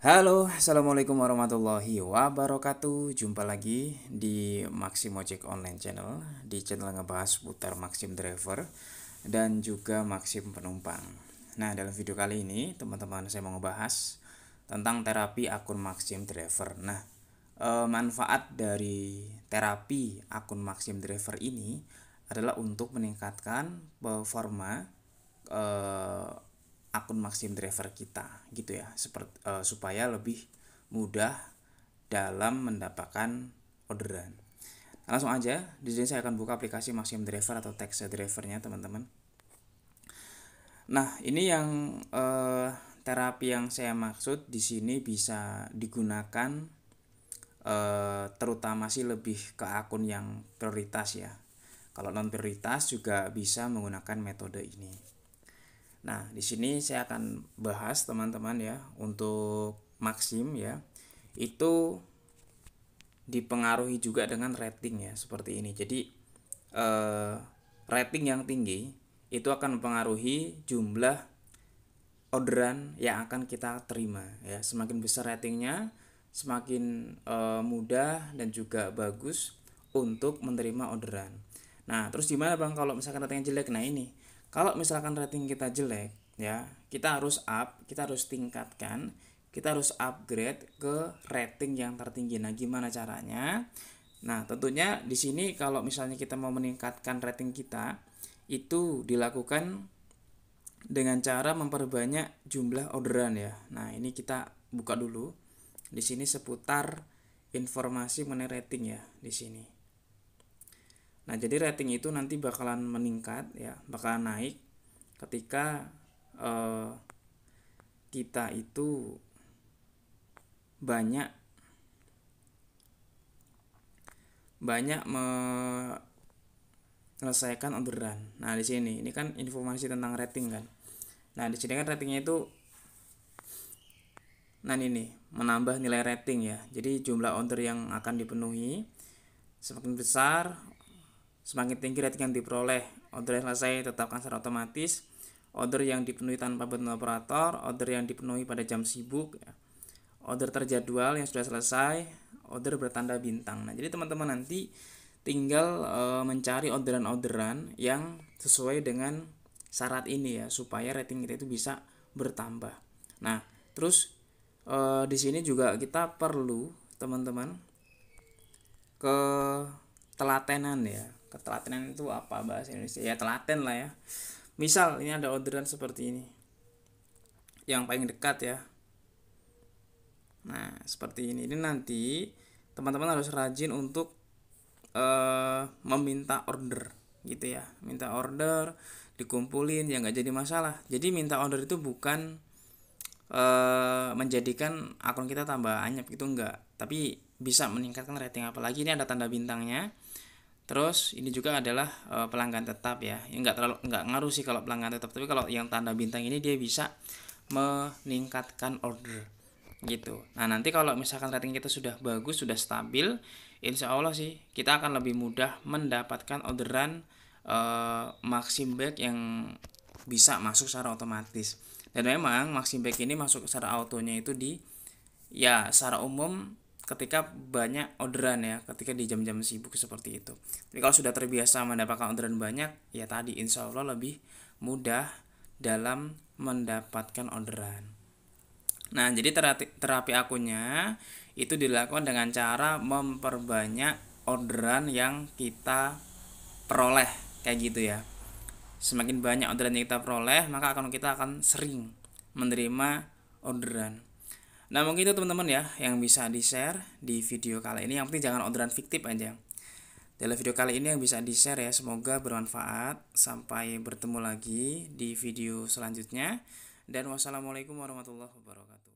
Halo, Assalamualaikum warahmatullahi wabarakatuh Jumpa lagi di Maxim Ojek Online Channel Di channel ngebahas putar Maxim Driver Dan juga Maxim Penumpang Nah, dalam video kali ini teman-teman saya mau ngebahas Tentang terapi akun Maxim Driver Nah, eh, manfaat dari terapi akun Maxim Driver ini Adalah untuk meningkatkan performa eh, akun Maxim Driver kita gitu ya seperti uh, eh, supaya lebih mudah dalam mendapatkan orderan. Nah, langsung aja, di sini saya akan buka aplikasi Maxim Driver atau text Drivernya teman-teman. Nah ini yang uh, terapi yang saya maksud di sini bisa digunakan uh, terutama sih lebih ke akun yang prioritas ya. Kalau non prioritas juga bisa menggunakan metode ini. Nah, di sini saya akan bahas teman-teman ya untuk maksim ya. Itu dipengaruhi juga dengan rating ya seperti ini. Jadi eh, rating yang tinggi itu akan mempengaruhi jumlah orderan yang akan kita terima ya. Semakin besar ratingnya, semakin eh, mudah dan juga bagus untuk menerima orderan. Nah, terus gimana Bang kalau misalkan ratingnya jelek? Nah, ini kalau misalkan rating kita jelek ya kita harus up kita harus tingkatkan kita harus upgrade ke rating yang tertinggi nah gimana caranya nah tentunya di sini kalau misalnya kita mau meningkatkan rating kita itu dilakukan dengan cara memperbanyak jumlah orderan ya nah ini kita buka dulu di sini seputar informasi mengenai rating ya di sini Nah, jadi rating itu nanti bakalan meningkat ya, bakalan naik ketika eh, kita itu banyak banyak menyelesaikan orderan. Nah, di sini ini kan informasi tentang rating kan. Nah, di sini kan ratingnya itu Nah ini menambah nilai rating ya. Jadi jumlah order yang akan dipenuhi semakin besar, Semakin tinggi rating yang diperoleh, order yang selesai tetapkan secara otomatis, order yang dipenuhi tanpa bantuan operator, order yang dipenuhi pada jam sibuk, ya. order terjadwal yang sudah selesai, order bertanda bintang. Nah, jadi teman-teman nanti tinggal e, mencari orderan-orderan yang sesuai dengan syarat ini ya, supaya rating kita itu bisa bertambah. Nah, terus e, di sini juga kita perlu teman-teman ke telatenan ya ketelatenan itu apa bahasa Indonesia ya telaten lah ya misal ini ada orderan seperti ini yang paling dekat ya nah seperti ini ini nanti teman-teman harus rajin untuk uh, meminta order gitu ya minta order dikumpulin ya nggak jadi masalah jadi minta order itu bukan uh, menjadikan akun kita tambah anyap gitu enggak tapi bisa meningkatkan rating apalagi ini ada tanda bintangnya Terus ini juga adalah uh, pelanggan tetap ya. yang nggak terlalu nggak ngaruh sih kalau pelanggan tetap, tapi kalau yang tanda bintang ini dia bisa meningkatkan order gitu. Nah nanti kalau misalkan rating kita sudah bagus, sudah stabil, insya Allah sih kita akan lebih mudah mendapatkan orderan uh, maxim bag yang bisa masuk secara otomatis. Dan memang maxim bag ini masuk secara autonya itu di ya secara umum ketika banyak orderan ya ketika di jam-jam sibuk seperti itu tapi kalau sudah terbiasa mendapatkan orderan banyak ya tadi insya Allah lebih mudah dalam mendapatkan orderan nah jadi terapi, terapi akunya itu dilakukan dengan cara memperbanyak orderan yang kita peroleh kayak gitu ya semakin banyak orderan yang kita peroleh maka akan kita akan sering menerima orderan Nah mungkin itu teman-teman ya yang bisa di-share di video kali ini. Yang penting jangan orderan fiktif aja. Dalam video kali ini yang bisa di-share ya. Semoga bermanfaat. Sampai bertemu lagi di video selanjutnya. Dan wassalamualaikum warahmatullahi wabarakatuh.